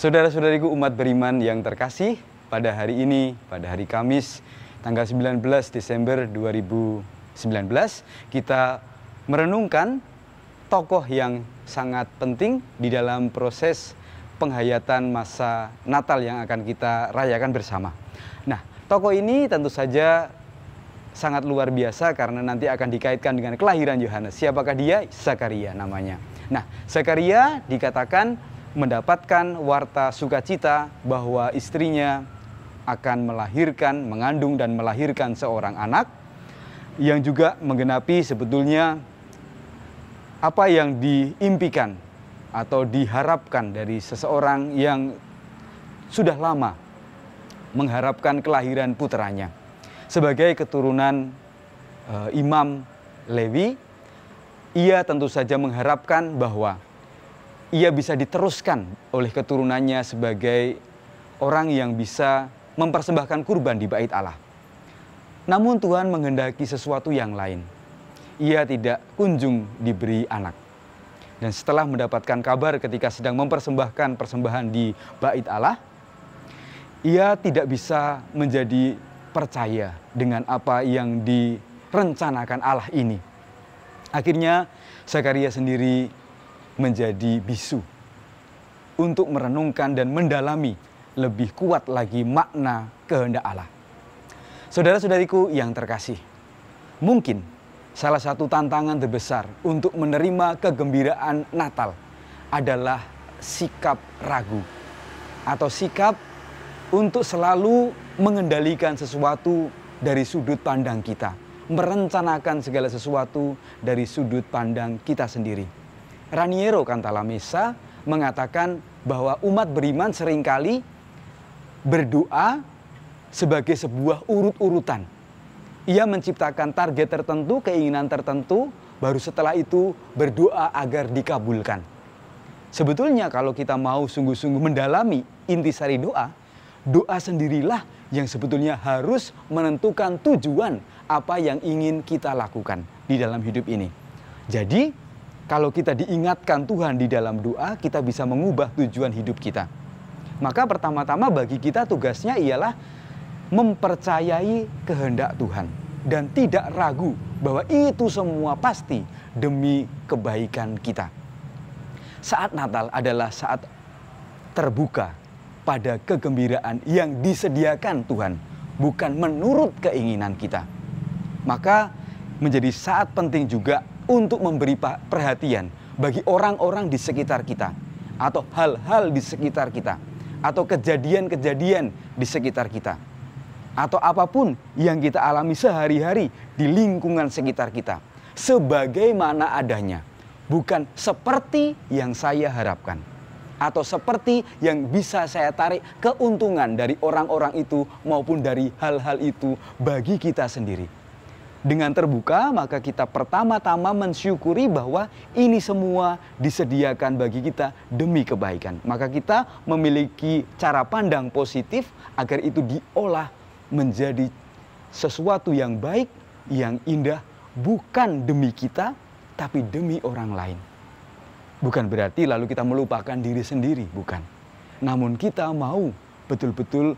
Saudara-saudariku umat beriman yang terkasih, pada hari ini, pada hari Kamis, tanggal 19 Desember 2019, kita merenungkan tokoh yang sangat penting di dalam proses penghayatan masa Natal yang akan kita rayakan bersama. Nah, tokoh ini tentu saja sangat luar biasa karena nanti akan dikaitkan dengan kelahiran Yohanes. Siapakah dia? Zakaria namanya. Nah, Zakaria dikatakan mendapatkan warta sukacita bahwa istrinya akan melahirkan, mengandung dan melahirkan seorang anak yang juga menggenapi sebetulnya apa yang diimpikan atau diharapkan dari seseorang yang sudah lama mengharapkan kelahiran putranya. Sebagai keturunan e, Imam Lewi, ia tentu saja mengharapkan bahwa ia bisa diteruskan oleh keturunannya sebagai orang yang bisa mempersembahkan kurban di bait Allah. Namun Tuhan menghendaki sesuatu yang lain. Ia tidak kunjung diberi anak. Dan setelah mendapatkan kabar ketika sedang mempersembahkan persembahan di bait Allah, ia tidak bisa menjadi percaya dengan apa yang direncanakan Allah ini. Akhirnya Zakaria sendiri menjadi bisu untuk merenungkan dan mendalami lebih kuat lagi makna kehendak Allah. Saudara-saudariku yang terkasih, mungkin salah satu tantangan terbesar untuk menerima kegembiraan Natal adalah sikap ragu atau sikap untuk selalu mengendalikan sesuatu dari sudut pandang kita, merencanakan segala sesuatu dari sudut pandang kita sendiri. Raniero Cantalamessa mengatakan bahwa umat beriman seringkali berdoa sebagai sebuah urut-urutan. Ia menciptakan target tertentu, keinginan tertentu, baru setelah itu berdoa agar dikabulkan. Sebetulnya kalau kita mau sungguh-sungguh mendalami intisari doa, doa sendirilah yang sebetulnya harus menentukan tujuan apa yang ingin kita lakukan di dalam hidup ini. Jadi, kalau kita diingatkan Tuhan di dalam doa, kita bisa mengubah tujuan hidup kita. Maka pertama-tama bagi kita tugasnya ialah mempercayai kehendak Tuhan dan tidak ragu bahwa itu semua pasti demi kebaikan kita. Saat Natal adalah saat terbuka pada kegembiraan yang disediakan Tuhan, bukan menurut keinginan kita. Maka menjadi saat penting juga untuk memberi perhatian bagi orang-orang di sekitar kita atau hal-hal di sekitar kita atau kejadian-kejadian di sekitar kita atau apapun yang kita alami sehari-hari di lingkungan sekitar kita sebagaimana adanya bukan seperti yang saya harapkan atau seperti yang bisa saya tarik keuntungan dari orang-orang itu maupun dari hal-hal itu bagi kita sendiri dengan terbuka, maka kita pertama-tama mensyukuri bahwa ini semua disediakan bagi kita demi kebaikan. Maka kita memiliki cara pandang positif agar itu diolah menjadi sesuatu yang baik, yang indah, bukan demi kita, tapi demi orang lain. Bukan berarti lalu kita melupakan diri sendiri, bukan. Namun kita mau betul-betul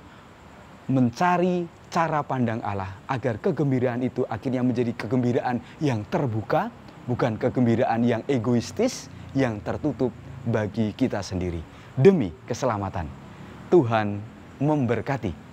mencari cara pandang Allah agar kegembiraan itu akhirnya menjadi kegembiraan yang terbuka, bukan kegembiraan yang egoistis, yang tertutup bagi kita sendiri. Demi keselamatan, Tuhan memberkati.